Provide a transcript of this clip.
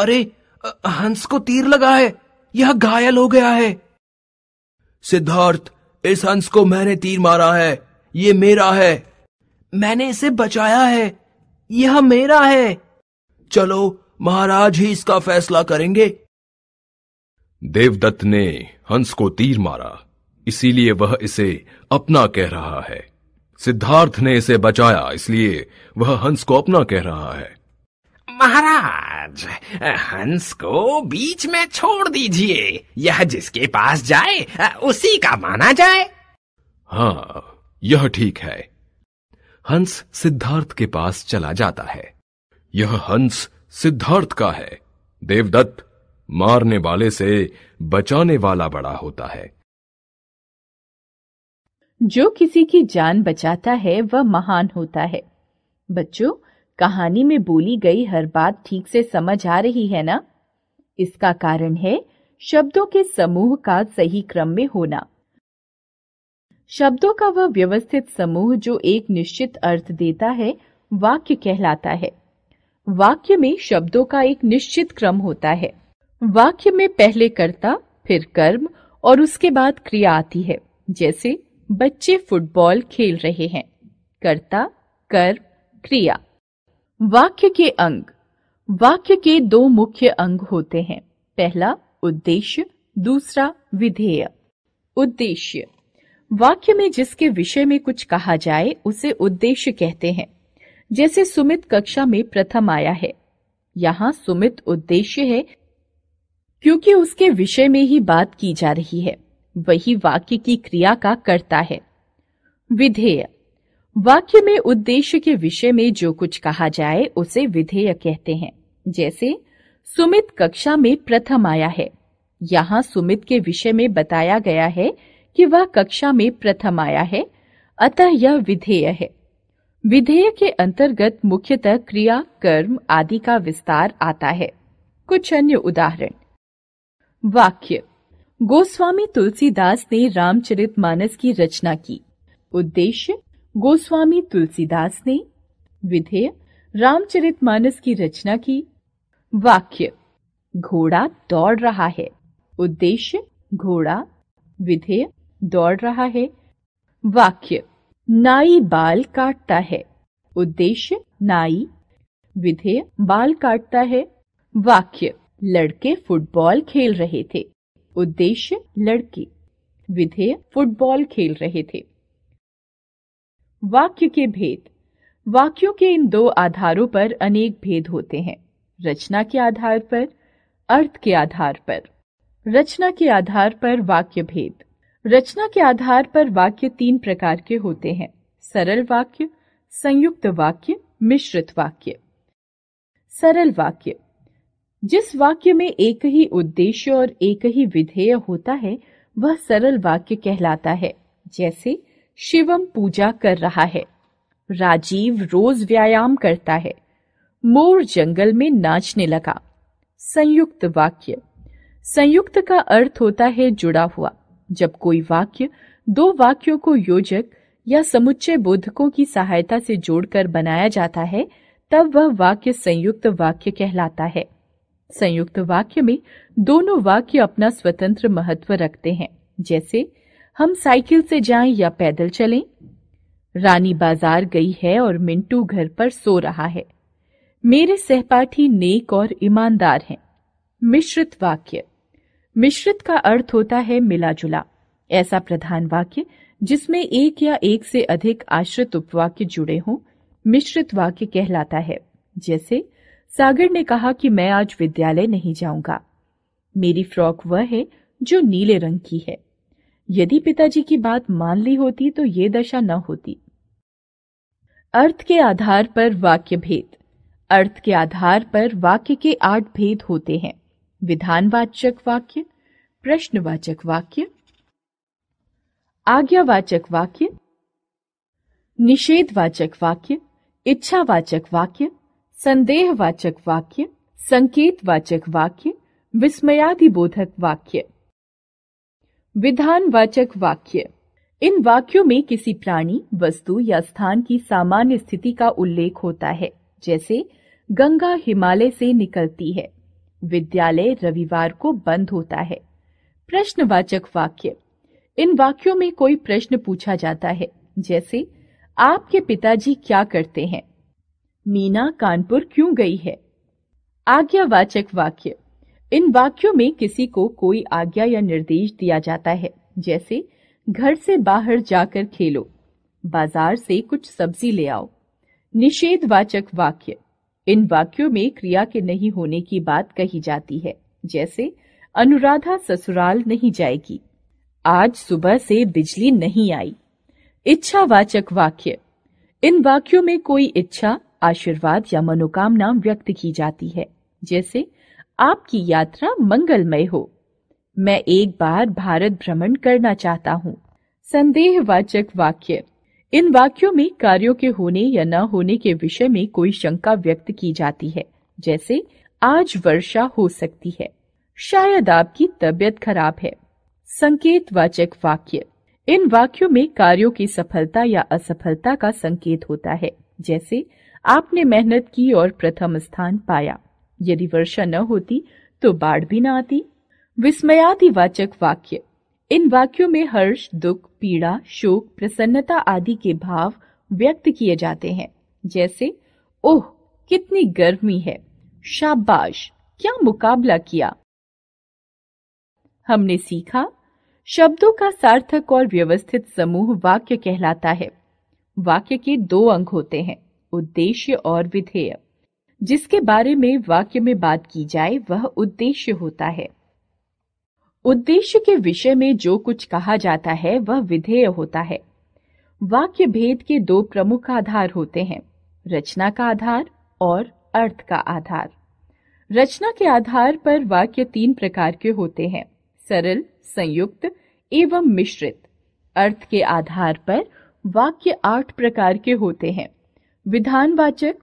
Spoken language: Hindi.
अरे हंस को तीर लगा है यह घायल हो गया है सिद्धार्थ इस हंस को मैंने तीर मारा है ये मेरा है मैंने इसे बचाया है यह मेरा है चलो महाराज ही इसका फैसला करेंगे देवदत्त ने हंस को तीर मारा इसीलिए वह इसे अपना कह रहा है सिद्धार्थ ने इसे बचाया इसलिए वह हंस को अपना कह रहा है महाराज हंस को बीच में छोड़ दीजिए यह जिसके पास जाए उसी का माना जाए हाँ यह ठीक है हंस सिद्धार्थ के पास चला जाता है यह हंस सिद्धार्थ का है देवदत्त मारने वाले से बचाने वाला बड़ा होता है जो किसी की जान बचाता है वह महान होता है बच्चों कहानी में बोली गई हर बात ठीक से समझ आ रही है ना इसका कारण है शब्दों के समूह का सही क्रम में होना शब्दों का वह व्यवस्थित समूह जो एक निश्चित अर्थ देता है वाक्य कहलाता है वाक्य में शब्दों का एक निश्चित क्रम होता है वाक्य में पहले कर्ता फिर कर्म और उसके बाद क्रिया आती है जैसे बच्चे फुटबॉल खेल रहे हैं कर्ता कर्म क्रिया वाक्य के अंग वाक्य के दो मुख्य अंग होते हैं पहला उद्देश्य दूसरा विधेय उद्देश्य वाक्य में जिसके विषय में कुछ कहा जाए उसे उद्देश्य कहते हैं जैसे सुमित कक्षा में प्रथम आया है यहाँ सुमित उद्देश्य है क्योंकि उसके विषय में ही बात की जा रही है वही वाक्य की क्रिया का करता है विधेयक वाक्य में उद्देश्य के विषय में जो कुछ कहा जाए उसे विधेय कहते हैं जैसे सुमित कक्षा में प्रथम आया है यहाँ सुमित के विषय में बताया गया है कि वह कक्षा में प्रथम आया है अतः यह विधेय है विधेय के अंतर्गत मुख्यतः क्रिया कर्म आदि का विस्तार आता है कुछ अन्य उदाहरण वाक्य गोस्वामी तुलसीदास ने रामचरितमानस की रचना की उद्देश्य गोस्वामी तुलसीदास ने विधेय रामचरितमानस की रचना की वाक्य घोड़ा दौड़ रहा है उद्देश्य घोड़ा विधेय दौड़ रहा है वाक्य नाई बाल काटता है उद्देश्य नाई विधेय बाल काटता है वाक्य लड़के फुटबॉल खेल रहे थे उद्देश्य लड़के विधेय फुटबॉल खेल रहे थे वाक्य के भेद वाक्यों के इन दो आधारों पर अनेक भेद होते हैं रचना के आधार पर अर्थ के आधार पर रचना के आधार पर वाक्य भेद रचना के आधार पर वाक्य तीन प्रकार के होते हैं सरल वाक्य संयुक्त वाक्य मिश्रित वाक्य सरल वाक्य जिस वाक्य में एक ही उद्देश्य और एक ही विधेय होता है वह सरल वाक्य कहलाता है जैसे शिवम पूजा कर रहा है राजीव रोज व्यायाम करता है मोर जंगल में नाचने लगा संयुक्त वाक्य संयुक्त का अर्थ होता है जुड़ा हुआ जब कोई वाक्य दो वाक्यों को योजक या समुच्चय बोधकों की सहायता से जोड़कर बनाया जाता है तब वह वाक्य संयुक्त वाक्य कहलाता है संयुक्त वाक्य में दोनों वाक्य अपना स्वतंत्र महत्व रखते हैं जैसे हम साइकिल से जाएं या पैदल चलें रानी बाजार गई है और मिंटू घर पर सो रहा है मेरे सहपाठी नेक और ईमानदार हैं मिश्रित वाक्य मिश्रित का अर्थ होता है मिला जुला ऐसा प्रधान वाक्य जिसमें एक या एक से अधिक आश्रित उपवाक्य जुड़े हों मिश्रित वाक्य कहलाता है जैसे सागर ने कहा कि मैं आज विद्यालय नहीं जाऊंगा मेरी फ्रॉक वह है जो नीले रंग की है यदि पिताजी की बात मान ली होती तो ये दशा न होती अर्थ के आधार पर वाक्य भेद अर्थ के आधार पर वाक्य के आठ भेद होते हैं विधानवाचक वाक्य प्रश्नवाचक वाक्य आज्ञावाचक वाक्य निषेधवाचक वाक्य इच्छावाचक वाक्य संदेहवाचक वाक्य संकेतवाचक वाक्य विस्मयादिबोधक वाक्य विधानवाचक वाक्य इन वाक्यों में किसी प्राणी वस्तु या स्थान की सामान्य स्थिति का उल्लेख होता है जैसे गंगा हिमालय से निकलती है विद्यालय रविवार को बंद होता है प्रश्नवाचक वाक्य इन वाक्यों में कोई प्रश्न पूछा जाता है जैसे आपके पिताजी क्या करते हैं मीना कानपुर क्यों गई है आज्ञावाचक वाक्य इन वाक्यों में किसी को कोई आज्ञा या निर्देश दिया जाता है जैसे घर से बाहर जाकर खेलो बाजार से कुछ सब्जी ले आओ निषेधवाचक वाक्य इन वाक्यों में क्रिया के नहीं होने की बात कही जाती है जैसे अनुराधा ससुराल नहीं जाएगी आज सुबह से बिजली नहीं आई इच्छावाचक वाक्य इन वाक्यों में कोई इच्छा आशीर्वाद या मनोकामना व्यक्त की जाती है जैसे आपकी यात्रा मंगलमय हो मैं एक बार भारत भ्रमण करना चाहता हूँ संदेहवाचक वाक्य इन वाक्यों में कार्यों के होने या न होने के विषय में कोई शंका व्यक्त की जाती है जैसे आज वर्षा हो सकती है शायद आपकी तबियत खराब है संकेत वाचक वाक्य इन वाक्यों में कार्यों की सफलता या असफलता का संकेत होता है जैसे आपने मेहनत की और प्रथम स्थान पाया यदि वर्षा न होती तो बाढ़ भी न आती विस्मयादिवाचक वाक्य इन वाक्यों में हर्ष दुख पीड़ा शोक प्रसन्नता आदि के भाव व्यक्त किए जाते हैं जैसे ओह कितनी गर्मी है शाबाश क्या मुकाबला किया हमने सीखा शब्दों का सार्थक और व्यवस्थित समूह वाक्य कहलाता है वाक्य के दो अंग होते हैं उद्देश्य और विधेयक जिसके बारे में वाक्य में बात की जाए वह उद्देश्य होता है उद्देश्य के विषय में जो कुछ कहा जाता है वह विधेय होता है वाक्य भेद के दो प्रमुख आधार होते हैं रचना का आधार और अर्थ का आधार रचना के आधार पर वाक्य तीन प्रकार के होते हैं सरल संयुक्त एवं मिश्रित अर्थ के आधार पर वाक्य आठ प्रकार के होते हैं विधानवाचक